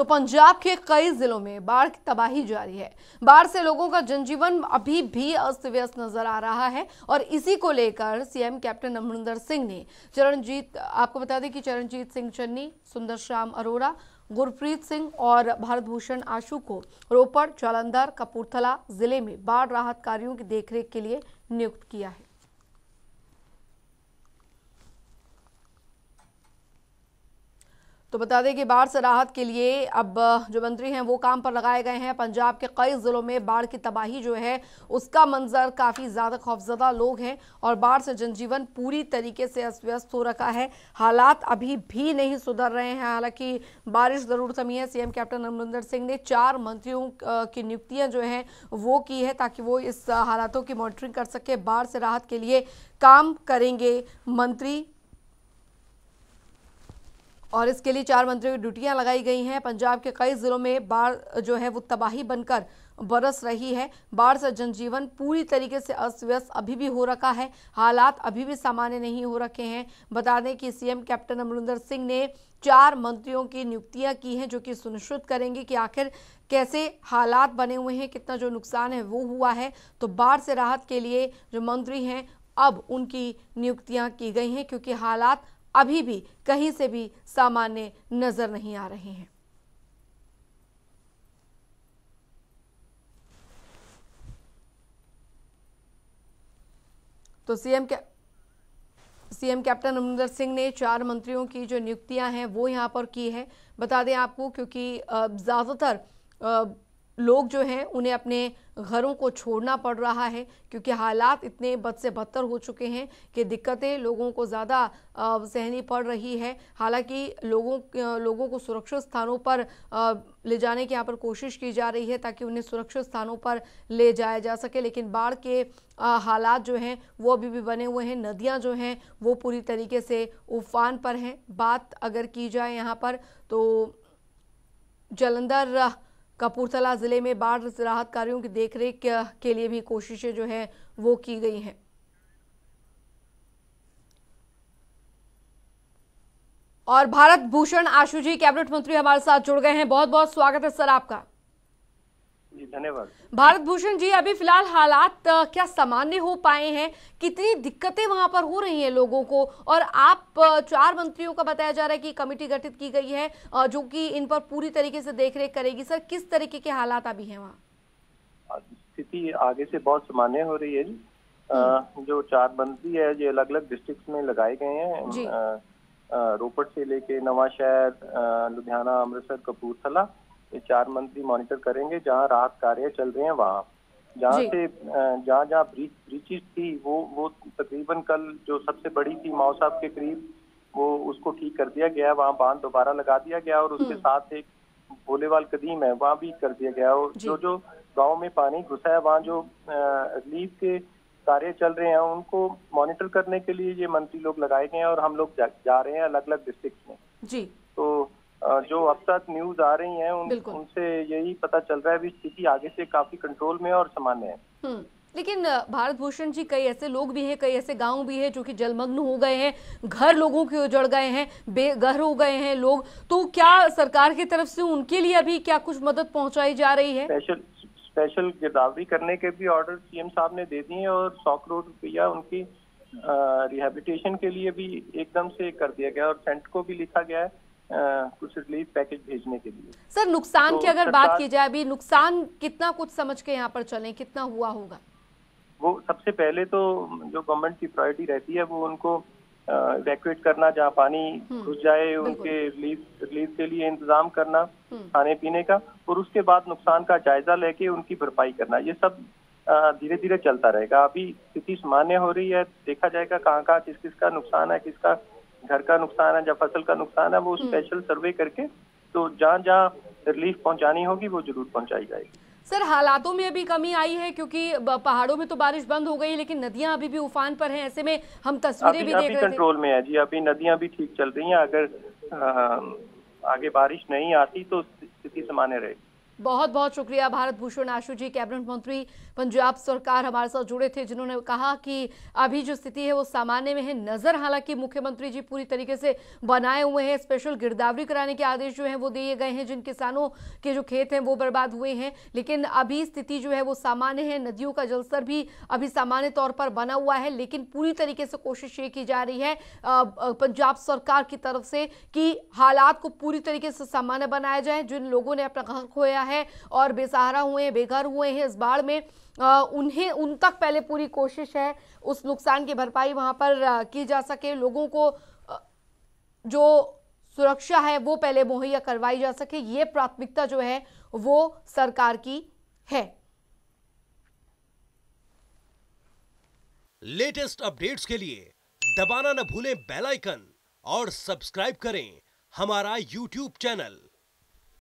तो पंजाब के कई जिलों में बाढ़ की तबाही जारी है बाढ़ से लोगों का जनजीवन अभी भी अस्त व्यस्त नजर आ रहा है और इसी को लेकर सीएम कैप्टन अमरिंदर सिंह ने चरणजीत आपको बता दें कि चरणजीत सिंह चन्नी सुंदर श्याम अरोड़ा गुरप्रीत सिंह और भारत भूषण आशु को रोपड़ जालंधर कपूरथला जिले में बाढ़ राहत कार्यों की देखरेख के लिए नियुक्त किया है तो बता दें कि बाढ़ से राहत के लिए अब जो मंत्री हैं वो काम पर लगाए गए हैं पंजाब के कई ज़िलों में बाढ़ की तबाही जो है उसका मंजर काफ़ी ज़्यादा खौफजदा लोग हैं और बाढ़ से जनजीवन पूरी तरीके से अस्त व्यस्त हो रखा है हालात अभी भी नहीं सुधर रहे हैं हालांकि बारिश ज़रूर थमी है सीएम कैप्टन अमरिंदर सिंह ने चार मंत्रियों की नियुक्तियाँ जो हैं वो की है ताकि वो इस हालातों की मॉनिटरिंग कर सके बाढ़ से राहत के लिए काम करेंगे मंत्री और इसके लिए चार मंत्रियों की ड्यूटियां लगाई गई हैं पंजाब के कई जिलों में बाढ़ जो है वो तबाही बनकर बरस रही है बाढ़ से जनजीवन पूरी तरीके से अस्त व्यस्त अभी भी हो रखा है हालात अभी भी सामान्य नहीं हो रखे हैं बता दें कि सीएम कैप्टन अमरिंदर सिंह ने चार मंत्रियों की नियुक्तियां की हैं जो कि सुनिश्चित करेंगे कि आखिर कैसे हालात बने हुए हैं कितना जो नुकसान है वो हुआ है तो बाढ़ से राहत के लिए जो मंत्री हैं अब उनकी नियुक्तियां की गई हैं क्योंकि हालात अभी भी कहीं से भी सामान्य नजर नहीं आ रहे हैं तो सीएम के सीएम कैप्टन अमरिंदर सिंह ने चार मंत्रियों की जो नियुक्तियां हैं वो यहां पर की है बता दें आपको क्योंकि ज़्यादातर लोग जो हैं उन्हें अपने घरों को छोड़ना पड़ रहा है क्योंकि हालात इतने बद से बदतर हो चुके हैं कि दिक्कतें लोगों को ज़्यादा सहनी पड़ रही है हालांकि लोगों लोगों को सुरक्षित स्थानों पर ले जाने की यहाँ पर कोशिश की जा रही है ताकि उन्हें सुरक्षित स्थानों पर ले जाया जा सके लेकिन बाढ़ के हालात जो हैं वो अभी भी बने हुए हैं नदियाँ जो हैं वो पूरी तरीके से उफान पर हैं बात अगर की जाए यहाँ पर तो जलंधर कपूरथला ज़िले में बाढ़ राहत कार्यों की देखरेख के लिए भी कोशिशें जो है वो की गई हैं और भारत भूषण आशु जी कैबिनेट मंत्री हमारे साथ जुड़ गए हैं बहुत बहुत स्वागत है सर आपका धन्यवाद भारत भूषण जी अभी फिलहाल हालात क्या सामान्य हो पाए हैं कितनी दिक्कतें वहां पर हो रही हैं लोगों को और आप चार मंत्रियों का बताया जा रहा है कि कमेटी गठित की गई है जो कि इन पर पूरी तरीके से देखरेख करेगी सर किस तरीके के हालात अभी हैं वहाँ स्थिति आगे से बहुत सामान्य हो रही है जी हम्म। जो चार मंत्री है जो अलग अलग डिस्ट्रिक्ट में लगाए गए हैं रोपड़ से लेके नवाशहर लुधियाना अमृतसर कपूरथला ये चार मंत्री मॉनिटर करेंगे जहाँ राहत कार्य चल रहे हैं वहाँ जहाँ से जहाँ जहाँ ब्रीच ब्रीचिज थी वो वो तकरीबन कल जो सबसे बड़ी थी माओ साहब के करीब वो उसको ठीक कर दिया गया वहाँ बांध दोबारा लगा दिया गया और उसके हम्म। साथ एक भोलेवाल कदीम है वहाँ भी कर दिया गया और जो जो गाँव में पानी घुसा है वहाँ जो रिलीफ के कार्य चल रहे हैं उनको मॉनिटर करने के लिए ये मंत्री लोग लगाए गए हैं और हम लोग जा, जा रहे हैं अलग अलग डिस्ट्रिक्ट में जी तो जो अब तक न्यूज आ रही है उन, उनसे यही पता चल रहा है भी स्थिति आगे से काफी कंट्रोल में और सामान्य है हम्म, लेकिन भारत भूषण जी कई ऐसे लोग भी हैं कई ऐसे गांव भी हैं जो कि जलमग्न हो गए हैं घर लोगों के उजड़ गए हैं बेघर हो गए हैं लोग तो क्या सरकार की तरफ से उनके लिए अभी क्या कुछ मदद पहुंचाई जा रही है स्पेशल स्पेशल गिरदावरी करने के भी ऑर्डर सीएम साहब ने दे दिए और सौ करोड़ रुपया उनकी रिहेबिलिटेशन के लिए भी एकदम से कर दिया गया और सेंट को भी लिखा गया है कुछ रिलीफ पैकेज भेजने के लिए सर नुकसान तो की अगर बात की जाए अभी नुकसान कितना कुछ समझ के यहाँ पर चले कितना हुआ होगा वो सबसे पहले तो जो गवर्नमेंट की प्रायोरिटी रहती है वो उनको इवेक्यूएट करना जहाँ पानी हम्म। घुस जाए उनके रिलीफ रिलीफ के लिए इंतजाम करना हम्म। खाने पीने का और उसके बाद नुकसान का जायजा लेके उनकी भरपाई करना ये सब धीरे धीरे चलता रहेगा अभी स्थिति सामान्य हो रही है देखा जाएगा कहाँ कहाँ किस किस का नुकसान है किसका घर का नुकसान है या फसल का नुकसान है वो स्पेशल हम्म। सर्वे करके तो जहाँ जहाँ रिलीफ पहुँचानी होगी वो जरूर पहुँचाई जाएगी सर हालातों में अभी कमी आई है क्योंकि पहाड़ों में तो बारिश बंद हो गई लेकिन नदियां अभी भी उफान पर हैं ऐसे में हम तस्वीरें भी देख रहे कंट्रोल में है जी अभी नदियां भी ठीक चल रही हैं अगर आ, आगे बारिश नहीं आती तो स्थिति सामान्य रहेगी बहुत बहुत शुक्रिया भारत भूषण आशु जी कैबिनेट मंत्री पंजाब सरकार हमारे साथ जुड़े थे जिन्होंने कहा कि अभी जो स्थिति है वो सामान्य में है नज़र हालांकि मुख्यमंत्री जी पूरी तरीके से बनाए हुए हैं स्पेशल गिरदावरी कराने के आदेश जो हैं वो दिए गए हैं जिन किसानों के जो खेत हैं वो बर्बाद हुए हैं लेकिन अभी स्थिति जो है वो सामान्य है नदियों का जलस्तर भी अभी सामान्य तौर पर बना हुआ है लेकिन पूरी तरीके से कोशिश ये की जा रही है पंजाब सरकार की तरफ से कि हालात को पूरी तरीके से सामान्य बनाया जाए जिन लोगों ने अपना घर खोया है है और बेसहारा हुए हैं बेघर हुए हैं इस बाढ़ में आ, उन्हें उन तक पहले पूरी कोशिश है उस नुकसान की भरपाई वहाँ पर की जा सके लोगों को जो सुरक्षा है वो पहले मुहैया करवाई जा सके ये प्राथमिकता जो है वो सरकार की है लेटेस्ट अपडेट्स के लिए दबाना न भूलें बेल आइकन और सब्सक्राइब करें हमारा यूट्यूब चैनल